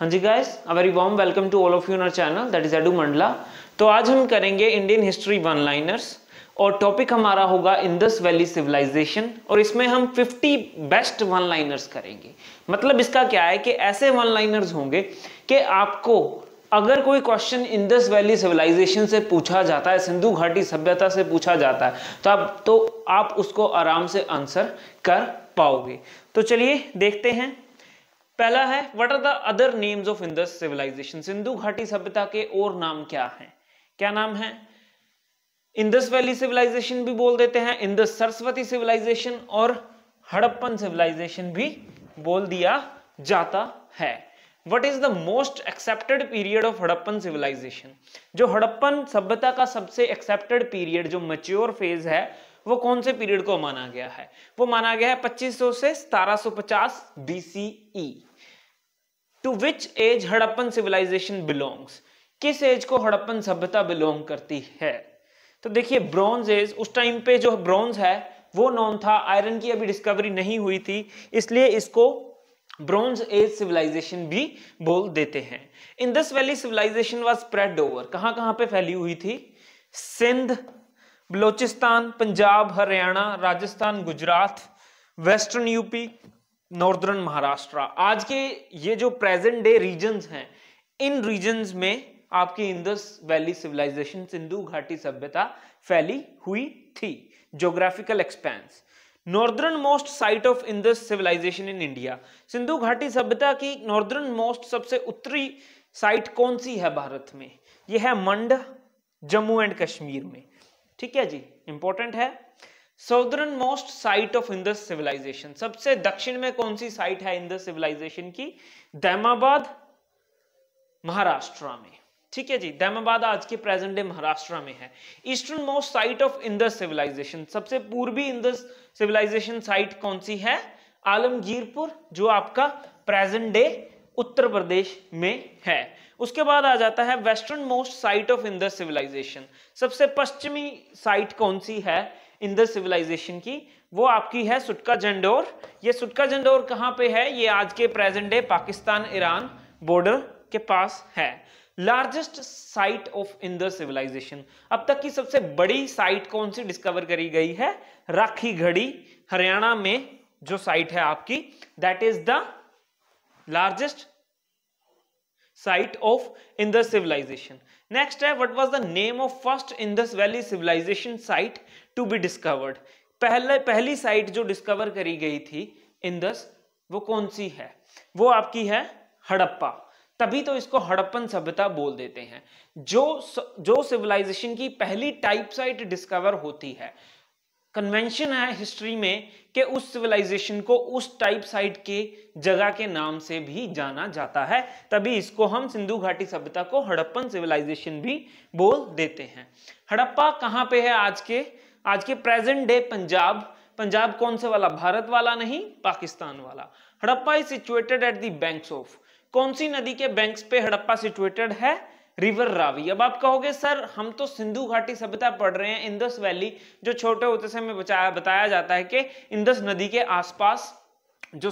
हाँ जी guys a very warm welcome to all of you नर channel that is Edu Mandala तो आज हम करेंगे इंडियन हिस्ट्री वन लाइनर्स और टॉपिक हमारा होगा इंदस वैली सिविलाइजेशन और इसमें हम 50 बेस्ट वन लाइनर्स करेंगे मतलब इसका क्या है कि ऐसे वन लाइनर्स होंगे कि आपको अगर कोई क्वेश्चन इंदस वैली सिविलाइजेशन से पूछा जाता है सिंधु घाटी सभ्यता से पूछा जाता है तो आप तो आप उसको आराम से आंसर कर पाओगे तो चलिए देखते हैं पहला है what are the other names of Indus civilisation Sindhu घाटी सभ्यता के और नाम क्या हैं क्या नाम है इंदस वैली सिविलाइजेशन भी बोल देते हैं इंदस सरस्वती सिविलाइजेशन और हड़प्पन सिविलाइजेशन भी बोल दिया जाता है what is the most accepted period of Harappan civilisation जो हड़प्पन सभ्यता का सबसे एक्सेप्टेड पीरियड जो मच्योर फेज है वो कौन से पीरियड को माना गया है वो माना गया है 2500 से 1750 BCE to which age Harappan civilisation belongs किस एज को हड़प्पन सभ्यता बिलोंग करती है तो देखिए ब्रॉन्ज एज उस टाइम पे जो ब्रॉन्ज है वो नॉन था आयरन की अभी डिस्कवरी नहीं हुई थी इसलिए इसको ब्रॉन्ज एज सिविलाइजेशन भी बोल देते हैं Indus valley civilisation was spread over कहाँ कहाँ पे फैली हुई थी Sindh Baluchistan Punjab Haryana Rajasthan Gujarat western UP northern Maharashtra आज के ये जो प्रेजेंट डे रीजन हैं इन रीजन में आपकी इंदस वैली सिविलाइजेशन सिंधु घाटी सभ्यता फैली हुई थी geographical expanse northernmost site of Indus civilisation in India Sindhu घाटी सभ्यता की नॉर्दर्न मोस्ट सबसे उत्तरी साइट कौन सी है भारत में यह है मंड जम्मू एंड कश्मीर में ठीक है जी इंपॉर्टेंट है southernmost site of Indus civilisation सबसे दक्षिण में कौन सी साइट है इंदस सिविलाइजेशन की दैमाबाद महाराष्ट्र में ठीक है जी दैमाबाद आज के प्रेजेंट डे महाराष्ट्र में है easternmost site of Indus civilisation सबसे पूर्वी इंदस सिविलाइजेशन साइट कौन सी है आलमगीरपुर जो आपका प्रेजेंट डे उत्तर प्रदेश में है उसके बाद आ जाता है westernmost site of Indus civilisation सबसे पश्चिमी साइट कौन सी है इंदर सिविलाइजेशन की वो आपकी है सुटका जंडोर ये सुटका जंडोर कहाँ पे है ये आज के present day Pakistan Iran border के पास है largest site of Indus civilization अब तक की सबसे बड़ी साइट कौन सी डिस्कवर करी गई है राखी घड़ी हरियाणा में जो साइट है आपकी that is the largest site of Indus civilization next है what was the name of first Indus valley civilization site to be discovered पहले पहली साइट जो डिस्कवर करी गई थी इंदस वो कौन सी है वो आपकी है हड़प्पा तभी तो इसको हड़प्पन सभ्यता बोल देते हैं जो जो सिविलाइजेशन की पहली टाइप साइट डिस्कवर होती है कन्वेंशन है हिस्ट्री में कि उस सिविलाइजेशन को उस टाइप साइट के जगह के नाम से भी जाना जाता है तभी इसको हम सिंधु घाटी सभ्यता को हड़प्पन सिविलाइजेशन भी बोल देते हैं हड़प्पा कहाँ पे है आज के आज के प्रेजेंट डे पंजाब पंजाब कौन से वाला भारत वाला नहीं पाकिस्तान वाला Harappa is situated at the banks of कौन सी नदी के बैंक्स पे हड़प्पा सिचुएटेड है रिवर रावी अब आप कहोगे सर हम तो सिंधु घाटी सभ्यता पढ़ रहे हैं इंदस वैली जो छोटे होते से हमें बचाया बताया जाता है कि इंदस नदी के आसपास जो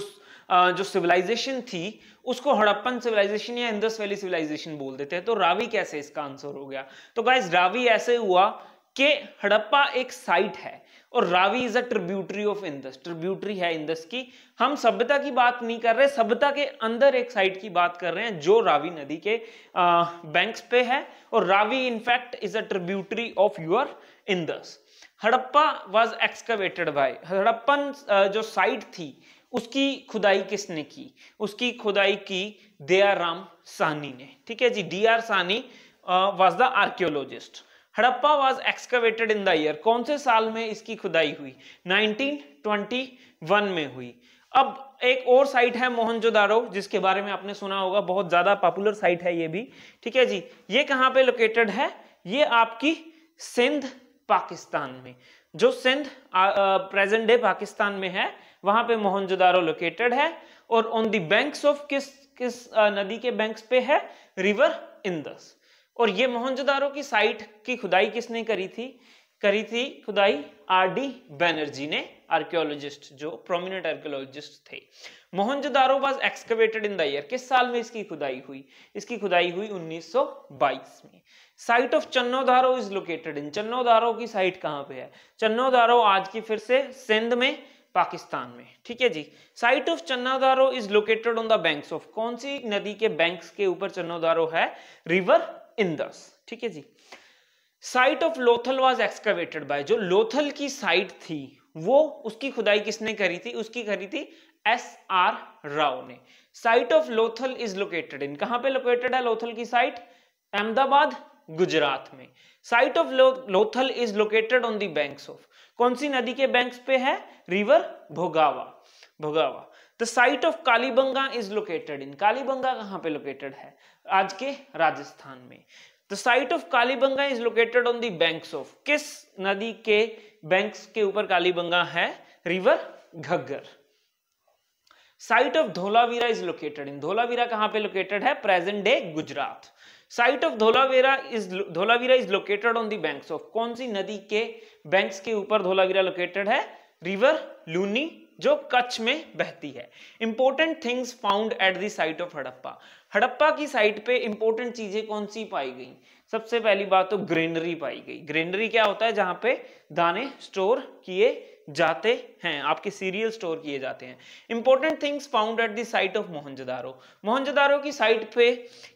जो सिविलाइजेशन थी उसको हड़प्पन सिविलाइजेशन या इंदस वैली सिविलाइजेशन बोल देते हैं तो रावी कैसे इसका आंसर हो गया तो गाइज रावी ऐसे हुआ कि हड़प्पा एक साइट है और Ravi is a tributary of Indus tributary है इंदस की हम सभ्यता की बात नहीं कर रहे सभ्यता के अंदर एक साइट की बात कर रहे हैं जो रावी नदी के बैंक्स पे है और Ravi in fact is a tributary of your Indus Harappa was excavated by Harappan जो साइट थी उसकी खुदाई किसने की उसकी खुदाई की दयाराम सानी ने ठीक है जी D R Sahni was the archaeologist Harappa was excavated in the year कौन से साल में इसकी खुदाई हुई 1921 में हुई अब एक और साइट है मोहनजोदारो जिसके बारे में आपने सुना होगा बहुत ज्यादा पॉपुलर साइट है ये भी ठीक है जी ये कहाँ पे लोकेटेड है ये आपकी सिंध पाकिस्तान में जो सिंध प्रेजेंट डे पाकिस्तान में है वहां पे मोहनजोदारो लोकेटेड है और ऑन दी बैंक्स ऑफ किस किस आ, नदी के बैंक्स पे है रिवर इंदस और ये मोहनजोदारो की साइट की खुदाई किसने करी थी करी थी खुदाई आर डी बैनर्जी ने आर्कियोलॉजिस्ट जो प्रोमिनेंट आर्कियोलॉजिस्ट थे Mohenjodaro was excavated in the year किस साल में इसकी खुदाई हुई इसकी खुदाई हुई 1922 में site of Chanhudaro is located in Chanhudaro की साइट कहाँ पे है चन्नोदारो आज की फिर से सिंध में पाकिस्तान में ठीक है जी site of Chanhudaro is located on the banks of कौन सी नदी के बैंक्स के ऊपर चन्नोदारो है रिवर इंदस ठीक है जी site of Lothal was excavated by जो लोथल की साइट थी वो उसकी खुदाई किसने करी थी उसकी करी थी एस आर राव ने site of Lothal is located in कहां पे लोकेटेड है लोथल की साइट अहमदाबाद गुजरात में site of Lothal is located on the banks of कौन सी नदी के बैंक्स पे है river Bhogava Bhogava the site of Kalibangan is located in Kalibangan कहां पे लोकेटेड है आज के राजस्थान में the site of Kalibangan is located on the banks of किस नदी के बैंक्स के ऊपर कालीबंगा है river Ghaggar site of Dholavira is located in Dholavira कहां पे लोकेटेड है present day Gujarat site of Dholavira is Dholavira is located on the banks of कौन सी नदी के बैंक्स के ऊपर धोलावीरा लोकेटेड है रिवर लूनी जो कच्छ में बहती है important things found at the site of Harappa Harappa की साइट पे इंपॉर्टेंट चीजें कौन सी पाई गई सबसे पहली बात तो ग्रेनरी पाई गई ग्रेनरी क्या होता है जहां पे दाने स्टोर किए जाते हैं आपके सीरियल स्टोर किए जाते हैं important things found at the site of Mohenjodaro Mohenjodaro की साइट पे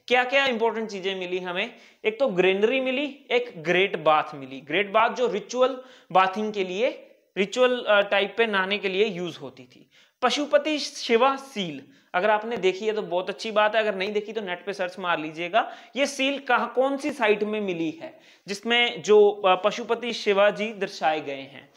क्या क्या इंपॉर्टेंट चीजें मिली हमें एक तो ग्रेनरी मिली एक ग्रेट बाथ मिली ग्रेट बाथ जो रिचुअल बाथिंग के लिए रिचुअल टाइप uh, पे नहाने के लिए यूज होती थी पशुपति शिवा सील अगर आपने देखी है तो बहुत अच्छी बात है अगर नहीं देखी तो नेट पे सर्च मार लीजिएगा ये सील कहा कौन सी साइट में मिली है जिसमें जो uh, पशुपति शिवाजी दर्शाए गए हैं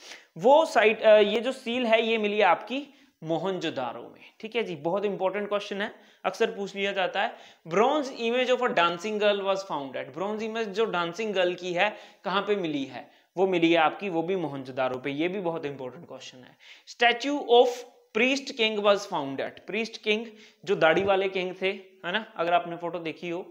वो साइट uh, ये जो सील है ये मिली आपकी मोहनजोदारो में ठीक है जी बहुत इंपॉर्टेंट क्वेश्चन है अक्सर पूछ लिया जाता है bronze image of a dancing girl was founded bronze image जो डांसिंग गर्ल की है कहाँ पे मिली है वो मिली है आपकी वो भी मोहनजोदारो पे ये भी बहुत इंपॉर्टेंट क्वेश्चन है statue of priest king was found at priest king जो दाढ़ी वाले किंग थे है ना अगर आपने फोटो देखी हो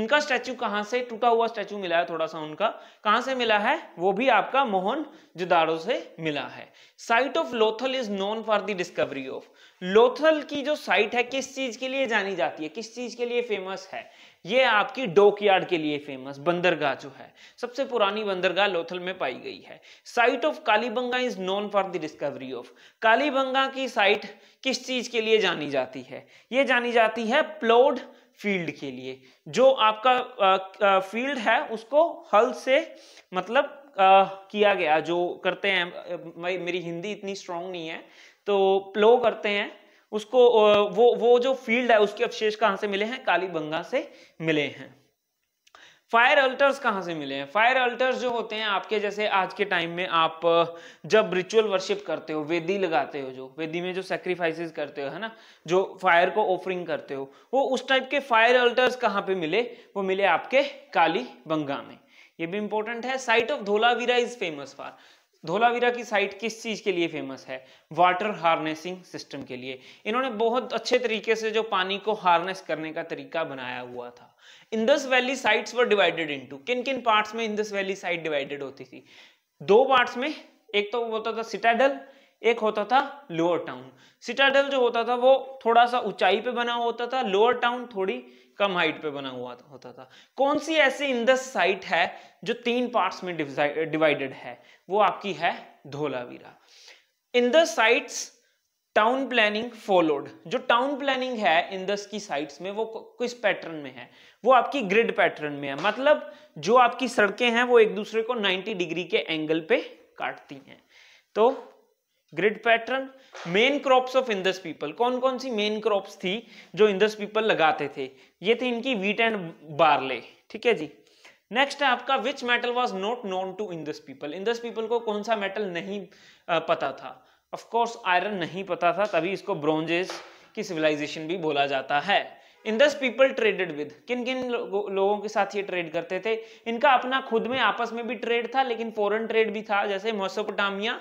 उनका स्टैचू कहां से टूटा हुआ स्टैचू मिला है थोड़ा सा उनका कहां से मिला है वो भी आपका मोहन जुदारो से मिला है site of Lothal is known for the discovery of Lothal की जो साइट है किस चीज के लिए जानी जाती है किस चीज के लिए फेमस है ये आपकी यार्ड के लिए फेमस बंदरगाह जो है सबसे पुरानी बंदरगाह लोथल में पाई गई है site of Kalibangan is known for the discovery of Kalibangan की साइट किस चीज के लिए जानी जाती है ये जानी जाती है प्लोड फील्ड के लिए जो आपका आ, आ, फील्ड है उसको हल से मतलब आ, किया गया जो करते हैं मेरी हिंदी इतनी स्ट्रांग नहीं है तो प्लो करते हैं उसको वो वो जो फील्ड है उसके अवशेष कहां से मिले हैं कालीबंगा से मिले हैं फायर अल्टर्स कहाँ से मिले हैं फायर अल्टर्स जो होते हैं आपके जैसे आज के टाइम में आप जब रिचुअल वर्शिप करते हो वेदी लगाते हो जो वेदी में जो सेक्रीफाइसेस करते हो है ना जो फायर को ऑफरिंग करते हो वो उस टाइप के फायर अल्टर्स कहाँ पे मिले वो मिले आपके काली बंगा में ये भी इंपॉर्टेंट है site of Dholavira is famous for Dholavira की साइट किस चीज़ के लिए फेमस है वाटर हार्नेसिंग सिस्टम के लिए इन्होंने बहुत अच्छे तरीके से जो पानी को हार्नेस करने का तरीका बनाया हुआ था Indus valley sites were divided into किन किन पार्ट्स में इंदस वैली साइट डिवाइडेड होती थी दो पार्ट्स में एक तो होता था सिटाडल एक होता था लोअर टाउन सिटाडल जो होता था वो थोड़ा सा ऊंचाई पे बना होता था लोअर टाउन थोड़ी कम हाइट पे बना हुआ होता था कौन सी ऐसी इंदस साइट है जो तीन पार्ट्स में डिवाइडेड है वो आपकी है Dholavira Indus sites town planning followed जो टाउन प्लानिंग है इंदस की साइट्स में वो किस पैटर्न में है वो आपकी ग्रिड पैटर्न में है मतलब जो आपकी सड़कें हैं वो एक दूसरे को 90 डिग्री के एंगल पे काटती हैं तो grid pattern main crops of Indus people कौन कौन सी मेन क्रॉप्स थी जो इंदस पीपल लगाते थे ये थी इनकी वीट एंड बार्ले ठीक है जी नेक्स्ट है आपका which metal was not known to Indus people Indus people को कौन सा मेटल नहीं पता था ऑफकोर्स आयरन नहीं पता था तभी इसको ब्रोंजेस की सिविलाइजेशन भी बोला जाता है इंदस पीपल ट्रेडेड विद किन किन लो, लोगों के साथ ये ट्रेड करते थे इनका अपना खुद में आपस में भी ट्रेड था लेकिन फॉरेन ट्रेड भी था जैसे मोसोपोटामिया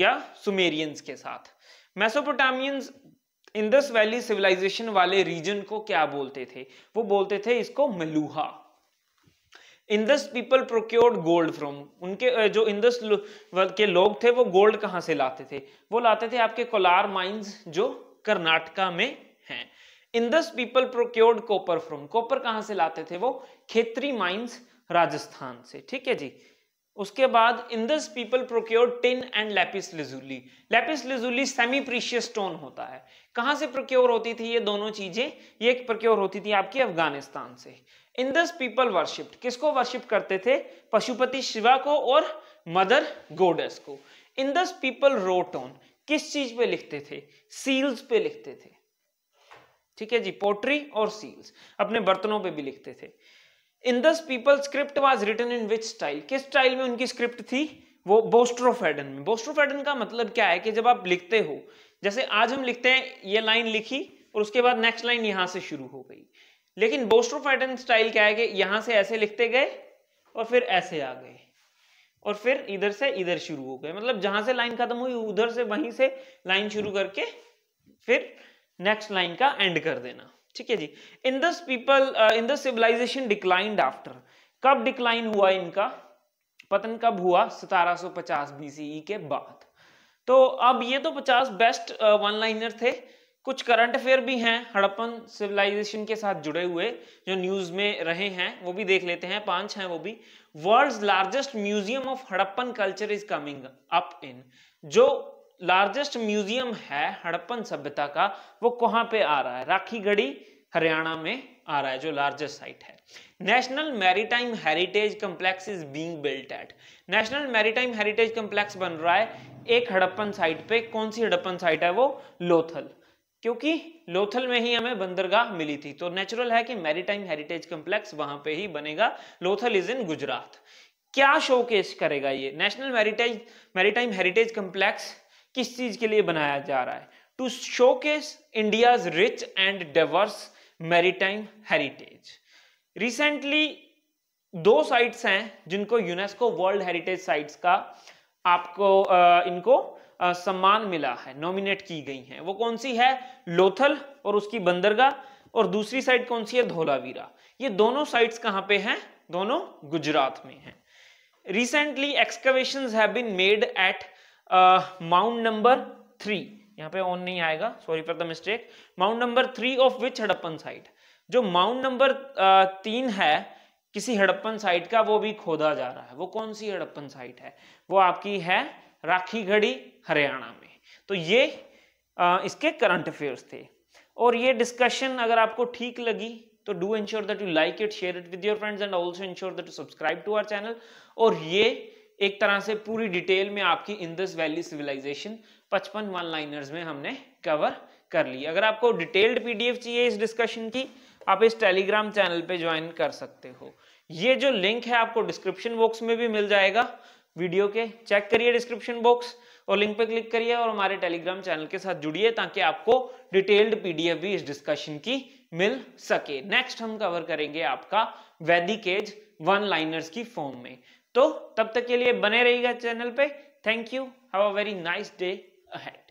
या सुमेरियंस के साथ मेसोपोटामियंस इंदस वैली सिविलाइजेशन वाले रीजन को क्या बोलते थे वो बोलते थे इसको Meluhha Indus people procured gold from उनके जो इंदस के लोग थे वो गोल्ड कहां से लाते थे वो लाते थे आपके कोलार माइंस जो कर्नाटका में हैं Indus people procured copper from copper कहां से लाते थे वो खेतरी माइंस राजस्थान से ठीक है जी उसके बाद Indus people procure tin and lapis lazuli lapis lazuli semi precious stone होता है कहां से प्रोक्योर होती थी ये दोनों चीजें ये प्रोक्योर होती थी आपकी अफगानिस्तान से इंदस पीपल वर्शिप किसको वर्शिप करते थे पशुपति शिवा को और मदर गोडेस को इंदस पीपल रोट ऑन किस चीज पे लिखते थे सील्स पे लिखते थे ठीक है जी पोट्री और सील्स अपने बर्तनों पे भी लिखते थे Indus people script was written in which style किस स्टाइल में उनकी स्क्रिप्ट थी वो बोस्ट्रोफेडन में बोस्ट्रोफेडन का मतलब क्या है कि जब आप लिखते हो जैसे आज हम लिखते हैं ये लाइन लिखी और उसके बाद नेक्स्ट लाइन यहां से शुरू हो गई लेकिन बोस्ट्रोफेडन स्टाइल क्या है कि यहां से ऐसे लिखते गए और फिर ऐसे आ गए और फिर इधर से इधर शुरू हो गए मतलब जहां से लाइन खत्म हुई उधर से वहीं से लाइन शुरू करके फिर नेक्स्ट लाइन का एंड कर देना ठीक है जी Indus people in the civilization declined after कब डिक्लाइन हुआ इनका पतन कब हुआ 1750 बीसीई e के बाद तो अब ये तो 50 बेस्ट वन लाइनर थे कुछ करंट अफेयर भी हैं हड़प्पन सिविलाइजेशन के साथ जुड़े हुए जो न्यूज में रहे हैं वो भी देख लेते हैं पांच हैं वो भी world largest museum of Harappan culture is coming up in जो लार्जेस्ट म्यूजियम है हड़प्पन सभ्यता का वो कहां पे आ रहा है राखीगढ़ी हरियाणा में आ रहा है जो लार्जेस्ट साइट है national maritime heritage complex is being built at national maritime heritage complex बन रहा है एक हड़प्पन साइट पे कौन सी हड़प्पन साइट है वो लोथल क्योंकि लोथल में ही हमें बंदरगाह मिली थी तो नेचुरल है कि मैरीटाइम हेरिटेज कम्प्लेक्स वहां पे ही बनेगा लोथल इज इन गुजरात क्या शोकेस करेगा ये national maritime maritime heritage complex किस चीज के लिए बनाया जा रहा है to showcase India rich and diverse maritime heritage recently दो साइट्स हैं जिनको यूनेस्को वर्ल्ड हेरिटेज साइट्स का आपको आ, इनको आ, सम्मान मिला है नॉमिनेट की गई हैं वो कौन सी है लोथल और उसकी बंदरगाह और दूसरी साइट कौन सी है धोलावीरा ये दोनों साइट्स कहाँ पे हैं दोनों गुजरात में हैं recently excavation have been made at mount number three यहाँ पे ऑन नहीं आएगा sorry for the mistake mount number three of which Harappan site जो माउंट नंबर तीन है किसी हड़प्पन साइट का वो भी खोदा जा रहा है वो कौन सी हड़प्पन साइट है वो आपकी है राखी घड़ी हरियाणा में तो ये आ, इसके करंट अफेयर्स थे और ये डिस्कशन अगर आपको ठीक लगी तो do ensure that you like it share it with your friends and also ensure that you subscribe to our channel और ये एक तरह से पूरी डिटेल में आपकी इंदस वैली सिविलाइजेशन पचपन वन लाइनर्स में हमने कवर कर ली अगर आपको डिटेल्ड पीडीएफ चाहिए इस डिस्कशन की आप इस टेलीग्राम चैनल पे ज्वाइन कर सकते हो ये जो लिंक है आपको डिस्क्रिप्शन बॉक्स में भी मिल जाएगा वीडियो के चेक करिए डिस्क्रिप्शन बॉक्स और लिंक पे क्लिक करिए और हमारे टेलीग्राम चैनल के साथ जुड़िए ताकि आपको डिटेल्ड पीडीएफ भी इस डिस्कशन की मिल सके नेक्स्ट हम कवर करेंगे आपका वैदिक एज वन लाइनर्स की फॉर्म में तो तब तक के लिए बने रहिएगा चैनल पे thank you have a very nice day ahead